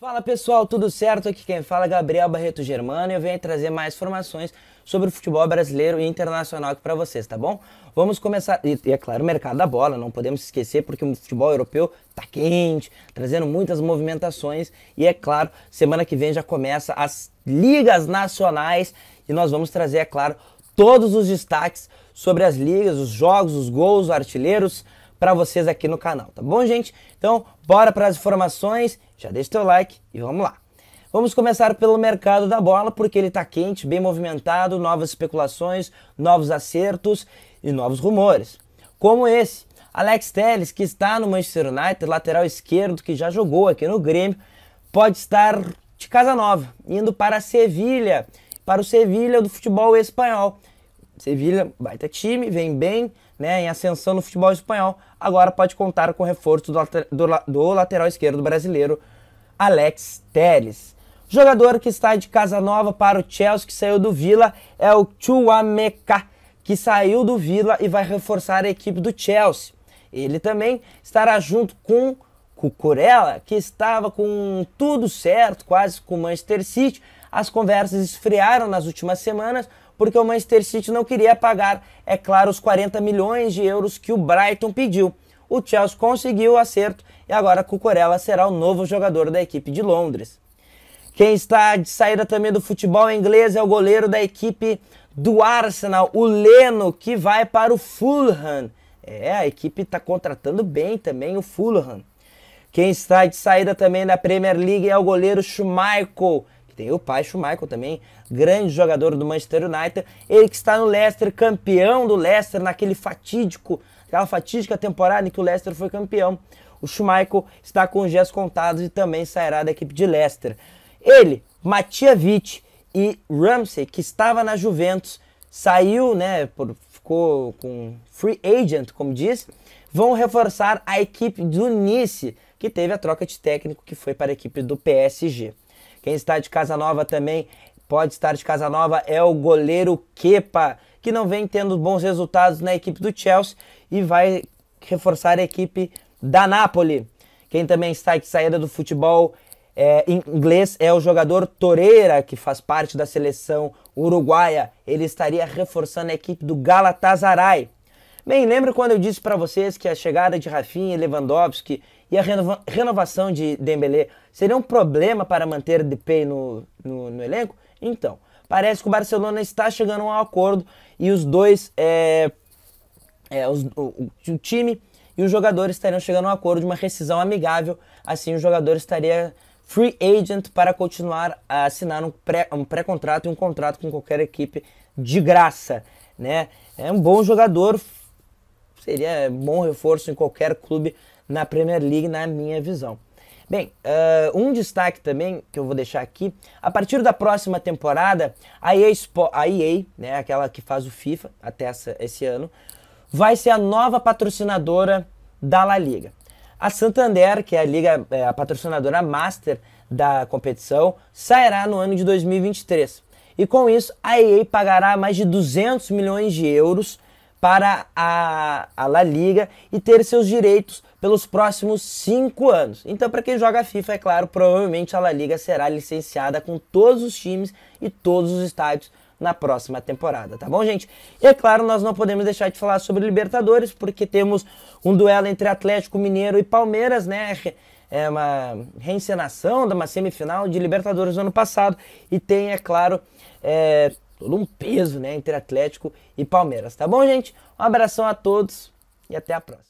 Fala pessoal, tudo certo? Aqui quem fala é Gabriel Barreto Germano e eu venho trazer mais informações sobre o futebol brasileiro e internacional aqui para vocês, tá bom? Vamos começar, e, é claro, o mercado da bola, não podemos esquecer porque o futebol europeu tá quente, trazendo muitas movimentações e é claro, semana que vem já começa as ligas nacionais e nós vamos trazer, é claro, todos os destaques sobre as ligas, os jogos, os gols, os artilheiros, para vocês aqui no canal, tá bom, gente? Então, bora para as informações, já deixa o teu like e vamos lá. Vamos começar pelo mercado da bola, porque ele está quente, bem movimentado, novas especulações, novos acertos e novos rumores. Como esse, Alex Telles, que está no Manchester United, lateral esquerdo, que já jogou aqui no Grêmio, pode estar de casa nova, indo para a Sevilha, para o Sevilha do futebol espanhol. Sevilha, baita time, vem bem, né, em ascensão no futebol espanhol. Agora pode contar com o reforço do, do, do lateral esquerdo brasileiro, Alex Teles. Jogador que está de casa nova para o Chelsea, que saiu do Vila, é o Chuameca que saiu do Vila e vai reforçar a equipe do Chelsea. Ele também estará junto com Cucurella, que estava com tudo certo, quase com o Manchester City. As conversas esfriaram nas últimas semanas, porque o Manchester City não queria pagar, é claro, os 40 milhões de euros que o Brighton pediu. O Chelsea conseguiu o acerto e agora Cucurella será o novo jogador da equipe de Londres. Quem está de saída também do futebol inglês é o goleiro da equipe do Arsenal, o Leno, que vai para o Fulham. É, a equipe está contratando bem também o Fulham. Quem está de saída também da Premier League é o goleiro Schmeichel, que tem o pai Schumacher também, grande jogador do Manchester United, ele que está no Leicester, campeão do Leicester naquele fatídico, aquela fatídica temporada em que o Leicester foi campeão. O Schumacher está com os dias contados e também sairá da equipe de Leicester. Ele, Matia Vitti e Ramsey, que estava na Juventus, saiu, né, por, ficou com free agent, como diz, vão reforçar a equipe do Nice, que teve a troca de técnico que foi para a equipe do PSG. Quem está de casa nova também pode estar de casa nova é o goleiro Kepa, que não vem tendo bons resultados na equipe do Chelsea e vai reforçar a equipe da Napoli. Quem também está de saída do futebol é, inglês é o jogador Toreira, que faz parte da seleção uruguaia. Ele estaria reforçando a equipe do Galatasaray. Bem, lembra quando eu disse para vocês que a chegada de Rafinha e Lewandowski e a renova renovação de Dembélé seria um problema para manter Depay no, no, no, elenco? Então, parece que o Barcelona está chegando a um acordo e os dois, é, é, os, o, o, time e os jogadores estariam chegando a um acordo de uma rescisão amigável, assim o jogador estaria free agent para continuar a assinar um pré-contrato um pré e um contrato com qualquer equipe de graça, né? É um bom jogador, seria bom reforço em qualquer clube na Premier League, na minha visão. Bem, uh, um destaque também que eu vou deixar aqui, a partir da próxima temporada, a EA, a EA né, aquela que faz o FIFA até essa, esse ano, vai ser a nova patrocinadora da La Liga. A Santander, que é a liga, é, a patrocinadora master da competição, sairá no ano de 2023. E com isso, a EA pagará mais de 200 milhões de euros para a, a La Liga e ter seus direitos pelos próximos cinco anos. Então, para quem joga FIFA, é claro, provavelmente a La Liga será licenciada com todos os times e todos os estádios na próxima temporada, tá bom, gente? E é claro, nós não podemos deixar de falar sobre Libertadores, porque temos um duelo entre Atlético Mineiro e Palmeiras, né? É uma reencenação de uma semifinal de Libertadores do ano passado. E tem, é claro, é, todo um peso né, entre Atlético e Palmeiras. Tá bom, gente? Um abração a todos e até a próxima.